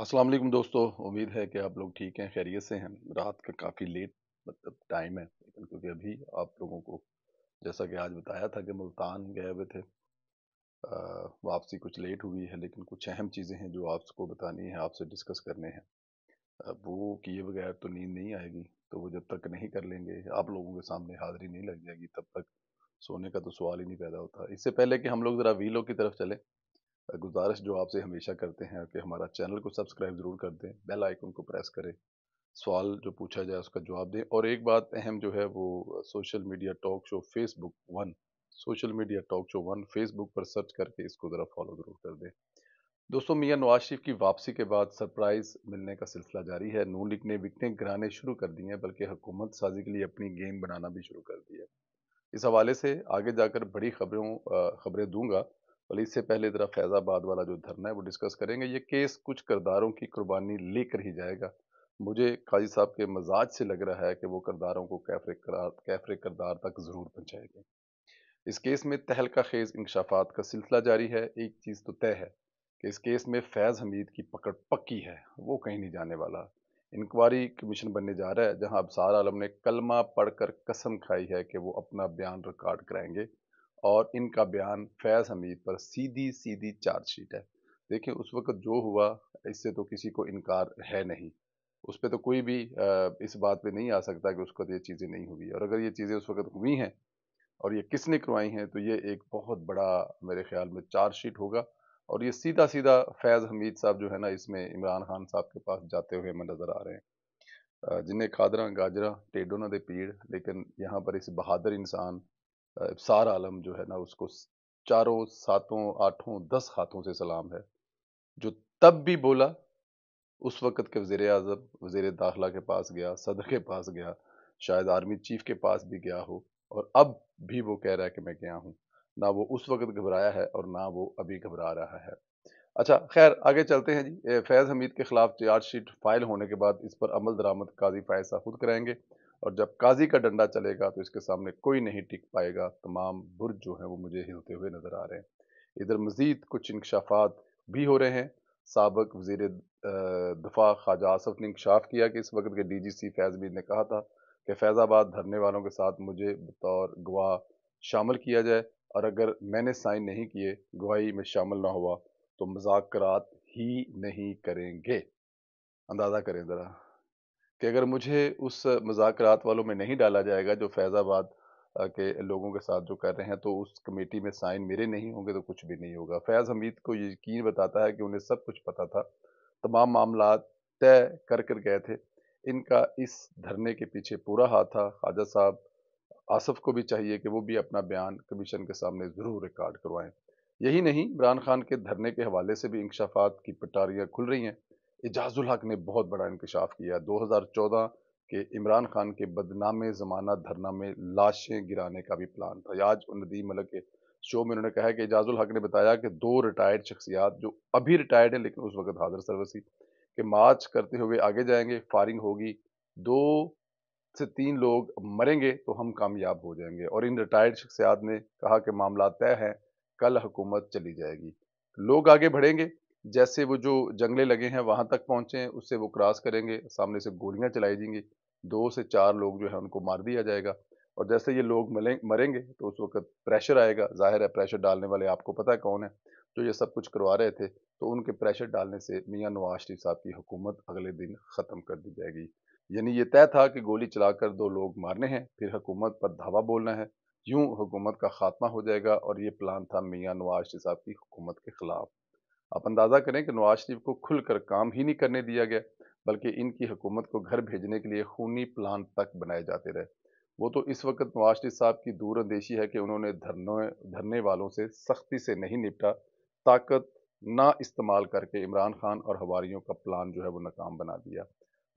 असलम दोस्तों उम्मीद है कि आप लोग ठीक हैं खैरियत से हैं रात का काफ़ी लेट मतलब टाइम है लेकिन क्योंकि अभी आप लोगों को जैसा कि आज बताया था कि मुल्तान गए हुए थे आ, वापसी कुछ लेट हुई है लेकिन कुछ अहम चीज़ें हैं जो आपको बतानी है आपसे डिस्कस करने हैं वो किए बगैर तो नींद नहीं आएगी तो वो जब तक नहीं कर लेंगे आप लोगों के सामने हाज़िरी नहीं लग जाएगी तब तक सोने का तो सवाल ही नहीं पैदा होता इससे पहले कि हम लोग ज़रा वीलो की तरफ चलें गुजारिश जो आपसे हमेशा करते हैं कि हमारा चैनल को सब्सक्राइब ज़रूर कर दें बेल आइकन को प्रेस करें सवाल जो पूछा जाए उसका जवाब दें और एक बात अहम जो है वो social media talk show Facebook one social media talk show one Facebook पर सर्च करके इसको ज़रा फॉलो ज़रूर कर दें दोस्तों मियाँ नवाज शरीफ की वापसी के बाद सरप्राइज़ मिलने का सिलसिला जारी है नून लीग ने विकटें गिराने शुरू कर दी हैं बल्कि हुकूमत साजी के लिए अपनी गेम बनाना भी शुरू कर दी है इस हवाले से आगे जाकर बड़ी खबरों खबरें दूंगा और इससे पहले ज़रा फैज़ाबाद वाला जो धरना है वो डिस्कस करेंगे ये केस कुछ करदारों की कुर्बानी लेकर ही जाएगा मुझे काजी साहब के मजाज से लग रहा है कि वो करदारों को कैफरे करार कैफरे करदार तक ज़रूर पहुंचाएंगे इस केस में तहलका खेज इंकशाफात का सिलसिला जारी है एक चीज़ तो तय है कि इस केस में फैज़ हमीद की पकड़ पक्की है वो कहीं नहीं जाने वाला इंक्वायरी कमीशन बनने जा रहा है जहां अबसार आलम ने कलमा पढ़कर कसम खाई है कि वो अपना बयान रिकॉर्ड कराएंगे और इनका बयान फैज़ हमीद पर सीधी सीधी चार्जशीट है देखिए उस वक्त जो हुआ इससे तो किसी को इनकार है नहीं उस पर तो कोई भी इस बात पे नहीं आ सकता कि उस वक्त ये चीज़ें नहीं हुई और अगर ये चीज़ें उस वक्त हुई हैं और ये किसने करवाई हैं तो ये एक बहुत बड़ा मेरे ख्याल में चार्जशीट होगा और ये सीधा सीधा फैज़ हमीद साहब जो है ना इसमें इमरान खान साहब के पास जाते हुए हमें नज़र आ रहे हैं जिन्हें खादरा गाजरा टेडो ना दे पीड़ लेकिन यहाँ पर इस बहादुर इंसान सारा आलम जो है ना उसको चारों सातों आठों दस हाथों से सलाम है जो तब भी बोला उस वक़्त के वज़ी अजम वज़ी दाखिला के पास गया सदर के पास गया शायद आर्मी चीफ के पास भी गया हो और अब भी वो कह रहा है कि मैं गया हूँ ना वो उस वक़्त घबराया है और ना वो अभी घबरा रहा है अच्छा खैर आगे चलते हैं जी फैज़ हमीद के खिलाफ चार्जशीट फाइल होने के बाद इस पर अमल दरामद काजी फायसा खुद कराएंगे और जब काजी का डंडा चलेगा तो इसके सामने कोई नहीं टिक पाएगा तमाम बुर्ज जो हैं वो मुझे हिलते हुए नज़र आ रहे हैं इधर मज़ीद कुछ इंकशाफात भी हो रहे हैं सबक वज़ी दफा ख्वाजा आसफ ने इंकशाफ किया कि इस वक्त के डी जी सी फैज़ मीर ने कहा था कि फैज़ाबाद धरने वालों के साथ मुझे बतौर गवाह शामिल किया जाए और अगर मैंने साइन नहीं किए गवाही में शामिल ना हुआ तो मजाक ही नहीं करेंगे अंदाज़ा करें ज़रा कि अगर मुझे उस मजाकरात वालों में नहीं डाला जाएगा जो फैज़ाबाद के लोगों के साथ जो कर रहे हैं तो उस कमेटी में साइन मेरे नहीं होंगे तो कुछ भी नहीं होगा फैज़ हमीद को यकीन बताता है कि उन्हें सब कुछ पता था तमाम मामला तय कर कर गए थे इनका इस धरने के पीछे पूरा हाथ था ख्वाजा साहब आसफ को भी चाहिए कि वो भी अपना बयान कमीशन के सामने ज़रूर रिकॉर्ड करवाएं यही नहीं इमरान खान के धरने के हवाले से भी इंकशाफात की पटारियाँ खुल रही हैं एजाजुल हक ने बहुत बड़ा इंकशाफ किया 2014 के इमरान खान के बदनामे जमाना धरना में लाशें गिराने का भी प्लान था आज उन नदी मलक के शो में उन्होंने कहा कि एजाजुल हक ने बताया कि दो रिटायर्ड शख्सियात जो अभी रिटायर्ड हैं लेकिन उस वक्त हाजिर सर्विस थी कि मार्च करते हुए आगे जाएंगे फायरिंग होगी दो से तीन लोग मरेंगे तो हम कामयाब हो जाएंगे और इन रिटायर्ड शख्सियात ने कहा कि मामला तय है कल हुकूमत चली जाएगी लोग आगे बढ़ेंगे जैसे वो जो जंगले लगे हैं वहाँ तक पहुँचें उससे वो क्रॉस करेंगे सामने से गोलियाँ चलाई जाएंगी दो से चार लोग जो है उनको मार दिया जाएगा और जैसे ये लोग मरेंगे तो उस वक्त प्रेशर आएगा जाहिर है प्रेशर डालने वाले आपको पता है कौन है जो ये सब कुछ करवा रहे थे तो उनके प्रेशर डालने से मियाँ नवाज शरीफ साहब की हुकूमत अगले दिन ख़त्म कर दी जाएगी यानी ये तय था कि गोली चलाकर दो लोग मारने हैं फिर हुकूमत पर धावा बोलना है यूं हुकूमत का खात्मा हो जाएगा और ये प्लान था मियाँ नवाज शरीफ साहब की हुकूमत के ख़िलाफ़ आप अंदाज़ा करें कि नवाज शरीफ को खुलकर काम ही नहीं करने दिया गया बल्कि इनकी हुकूमत को घर भेजने के लिए खूनी प्लान तक बनाए जाते रहे वो तो इस वक्त नवाज शरीफ साहब की दूरअंदेशी है कि उन्होंने धरने धरने वालों से सख्ती से नहीं निपटा ताकत ना इस्तेमाल करके इमरान खान और हवारीयों का प्लान जो है वो नाकाम बना दिया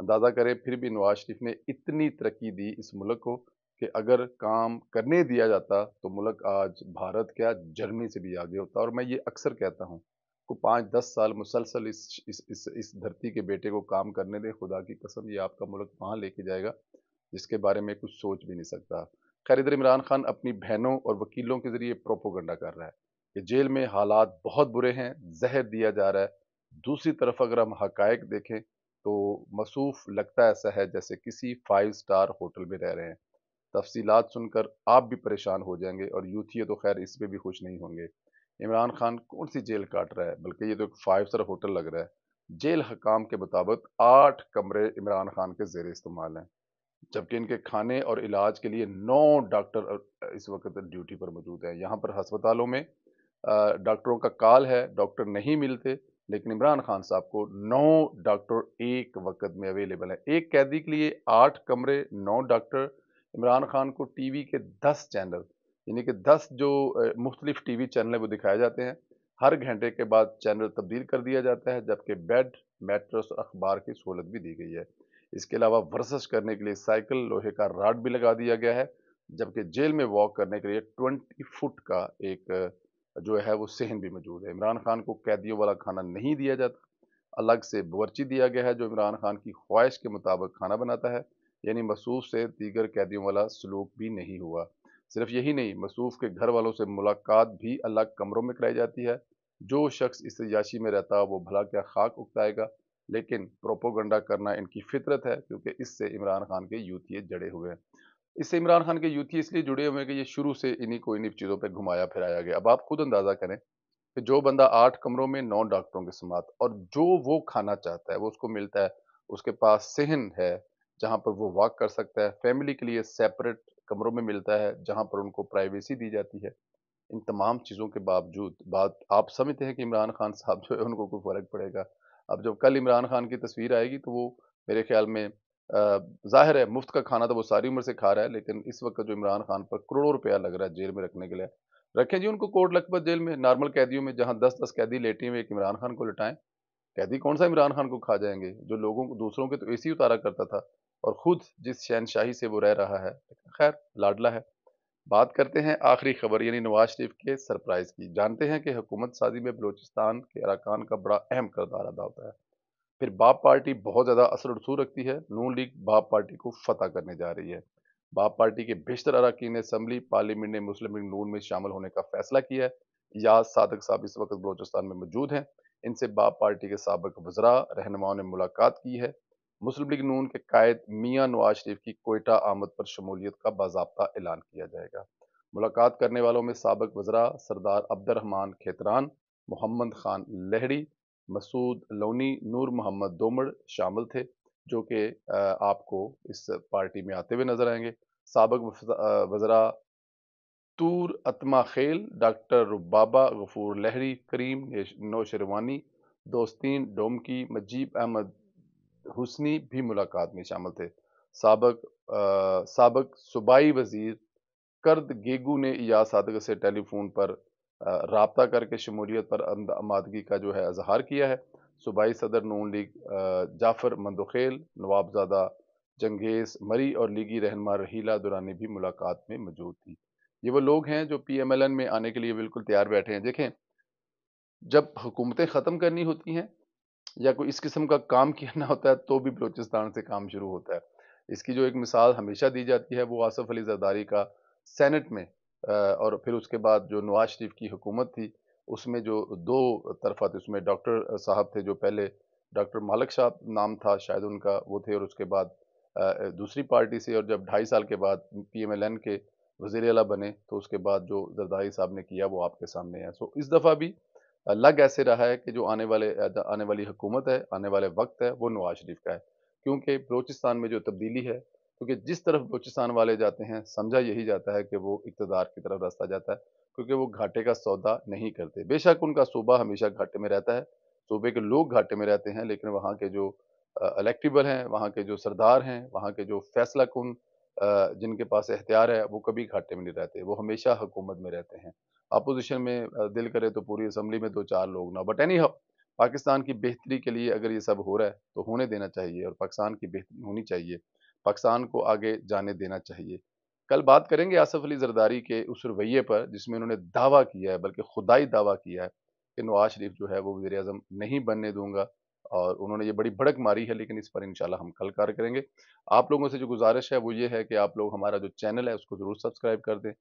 अंदाज़ा करें फिर भी नवाज शरीफ ने इतनी तरक्की दी इस मुल्क को कि अगर काम करने दिया जाता तो मुल्क आज भारत क्या जर्मनी से भी आगे होता और मैं ये अक्सर कहता हूँ को पाँच दस साल मुसलसल इस इस इस, इस धरती के बेटे को काम करने दें खुदा की कसम ये आपका मुल्क वहाँ लेके जाएगा जिसके बारे में कुछ सोच भी नहीं सकता खैर इधर इमरान खान अपनी बहनों और वकीलों के ज़रिए प्रोपोगंडा कर रहा है कि जेल में हालात बहुत बुरे हैं जहर दिया जा रहा है दूसरी तरफ अगर हम हकायक देखें तो मसूफ लगता ऐसा है जैसे किसी फाइव स्टार होटल में रह रहे हैं तफसीलात सुनकर आप भी परेशान हो जाएंगे और यूथिये तो खैर इस पर भी खुश नहीं होंगे इमरान खान कौन सी जेल काट रहा है बल्कि ये तो एक फाइव स्टार होटल लग रहा है जेल हकाम के मुताबिक आठ कमरे इमरान खान के जेर इस्तेमाल हैं जबकि इनके खाने और इलाज के लिए नौ डॉक्टर इस वक्त ड्यूटी पर मौजूद हैं यहाँ पर हस्पतालों में डॉक्टरों का काल है डॉक्टर नहीं मिलते लेकिन इमरान खान साहब को नौ डॉक्टर एक वक्त में अवेलेबल हैं एक कैदी के लिए आठ कमरे नौ डॉक्टर इमरान खान को टीवी के दस चैनल यानी कि 10 जो मुख्तलिफ टी वी चैनल वो दिखाए जाते हैं हर घंटे के बाद चैनल तब्दील कर दिया जाता है जबकि बेड मेट्रस और अखबार की सहूलत भी दी गई है इसके अलावा वर्जश करने के लिए साइकिल लोहे का राड भी लगा दिया गया है जबकि जेल में वॉक करने के लिए ट्वेंटी फुट का एक जो है वो सहन भी मौजूद है इमरान खान को कैदियों वाला खाना नहीं दिया जाता अलग से बवर्ची दिया गया है जो इमरान खान की ख्वाहिश के मुताबिक खाना बनाता है यानी मसूस से दीगर कैदियों वाला सलूक भी नहीं हुआ सिर्फ यही नहीं मसूफ के घर वालों से मुलाकात भी अलग कमरों में कराई जाती है जो शख्स इस याशी में रहता वो भला क्या खाक उगताएगा लेकिन प्रोपोगंडा करना इनकी फितरत है क्योंकि इससे इमरान खान के यूथिये जड़े हुए हैं इससे इमरान खान के यूथिये इसलिए जुड़े हुए हैं कि ये शुरू से इन्हीं को इन्हीं चीज़ों पर घुमाया फिराया गया अब आप खुद अंदाज़ा करें कि जो बंदा आठ कमरों में नौ डॉक्टरों के समात और जो वो खाना चाहता है वो उसको मिलता है उसके पास सहन है जहाँ पर वो वॉक कर सकता है फैमिली के लिए सेपरेट कमरों में मिलता है जहां पर उनको प्राइवेसी दी जाती है इन तमाम चीज़ों के बावजूद बात आप समझते हैं कि इमरान खान साहब जो है उनको कोई फ़र्क पड़ेगा अब जब कल इमरान खान की तस्वीर आएगी तो वो मेरे ख्याल में जाहिर है मुफ्त का खाना तो वो सारी उम्र से खा रहा है लेकिन इस वक्त जो इमरान खान पर करोड़ों रुपया लग रहा है जेल में रखने के लिए रखें जी उनको कोर्ट लखपत जेल में नॉर्मल कैदियों में जहाँ दस दस कैदी लेटे हुए एक इमरान खान को लटाएं कैदी कौन सा इमरान खान को खा जाएंगे जो लोगों को दूसरों के तो ऐसे ही उतारा करता था और ख़ुद जिस शहनशाही से वो रह रहा है खैर लाडला है बात करते हैं आखिरी खबर यानी नवाज शरीफ के सरप्राइज़ की जानते हैं कि हुकूमत साजी में बलोचिस्तान के अरकान का बड़ा अहम करदार अदा होता है फिर बाप पार्टी बहुत ज़्यादा असर रसू रखती है नून लीग बाप पार्टी को फतह करने जा रही है बाप पार्टी के बेशतर अरकान असम्बली पार्लियामेंट ने मुस्लिम लीग नून में शामिल होने का फैसला किया है याद सादक साहब इस वक्त बलोचिस्तान में मौजूद हैं इनसे बाप पार्टी के सबक वजरा रहनुमाओं ने मुलाकात की है मुस्लिम लीग नून के कायद मियाँ नवाज शरीफ की कोयटा आमद पर शमूलियत का बाबा ऐलान किया जाएगा मुलाकात करने वालों में सबक वजरा सरदार अब्दुलरहमान खेतरान मोहम्मद खान लहड़ी मसूद लोनी नूर मोहम्मद दोमड़ शामिल थे जो कि आपको इस पार्टी में आते हुए नजर आएंगे सबक वजरा तूर अतमा खेल डॉक्टर रुबाबा गफूर लहरी करीम नौशरवानी दोस्तीन डोमकी मजीब अहमद हुसनी भी मुलाकात में शामिल थे सबक सबक सूबाई वजीर कर्द गेगू ने या सदक से टेलीफोन पर रबता करके शमूलियत पर आमादगी का जो है इजहार किया है सूबाई सदर नून लीग जाफर मंदोखेल नवाबजादा जंगेज मरी और लीगी रहनमा रहीला दुरानी भी मुलाकात में मौजूद थी ये वो लोग हैं जो पी एम एल एन में आने के लिए बिल्कुल तैयार बैठे हैं देखें जब हुकूमतें ख़त्म करनी होती हैं या कोई इस किस्म का काम करना होता है तो भी बलोचिस्तान से काम शुरू होता है इसकी जो एक मिसाल हमेशा दी जाती है वो आसफ़ अली जरदारी का सेनेट में और फिर उसके बाद जो नवाज शरीफ की हुकूमत थी उसमें जो दो तरफा थे उसमें डॉक्टर साहब थे जो पहले डॉक्टर मालक साहब नाम था शायद उनका वो थे और उसके बाद दूसरी पार्टी से और जब ढाई साल के बाद पी एम एल एन के वजीर अला बने तो उसके बाद जो जरदारी साहब ने किया वो आपके सामने है सो इस दफ़ा भी लग ऐसे रहा है कि जो आने वाले आने वाली हुकूमत है आने वाले वक्त है वो नवाज शरीफ का है क्योंकि बलोचिस्तान में जो तब्दीली है क्योंकि जिस तरफ बलोचिस्तान वाले जाते हैं समझा यही जाता है कि वो इकतदार की तरफ रास्ता जाता है क्योंकि वो घाटे का सौदा नहीं करते बेशक उनका सूबा हमेशा घाटे में रहता है सूबे के लोग घाटे में रहते हैं लेकिन वहाँ के जो इलेक्टिबल हैं वहाँ के जो सरदार हैं वहाँ के जो फैसला कन जिनके पास एहतियार है वो कभी घाटे में नहीं रहते वो हमेशा हुकूमत में रहते हैं अपोजिशन में दिल करे तो पूरी असम्बली में दो चार लोग ना बट एनी हाउ पाकिस्तान की बेहतरी के लिए अगर ये सब हो रहा है तो होने देना चाहिए और पाकिस्तान की बेहतरी होनी चाहिए पाकिस्तान को आगे जाने देना चाहिए कल बात करेंगे आसफ अली जरदारी के उस रवैये पर जिसमें उन्होंने दावा किया है बल्कि खुदाई दावा किया है कि नवाज शरीफ जो है वो वजी अजम नहीं बनने दूंगा और उन्होंने ये बड़ी भड़क मारी है लेकिन इस पर इंशाल्लाह हम कल कार्य करेंगे आप लोगों से जो गुजारिश है वो ये है कि आप लोग हमारा जो चैनल है उसको ज़रूर सब्सक्राइब कर दें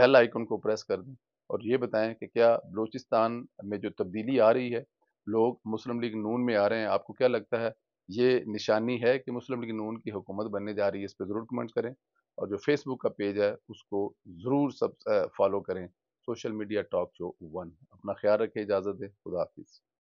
बेल आइकन को प्रेस कर दें और ये बताएं कि क्या बलूचिस्तान में जो तब्दीली आ रही है लोग मुस्लिम लीग नून में आ रहे हैं आपको क्या लगता है ये निशानी है कि मुस्लिम लीग नून की हुकूमत बनने जा रही है इस पर ज़रूर कमेंट करें और जो फेसबुक का पेज है उसको ज़रूर सब फॉलो करें social media talk show one अपना ख्याल रखें इजाज़त दें खुदा हाफिज़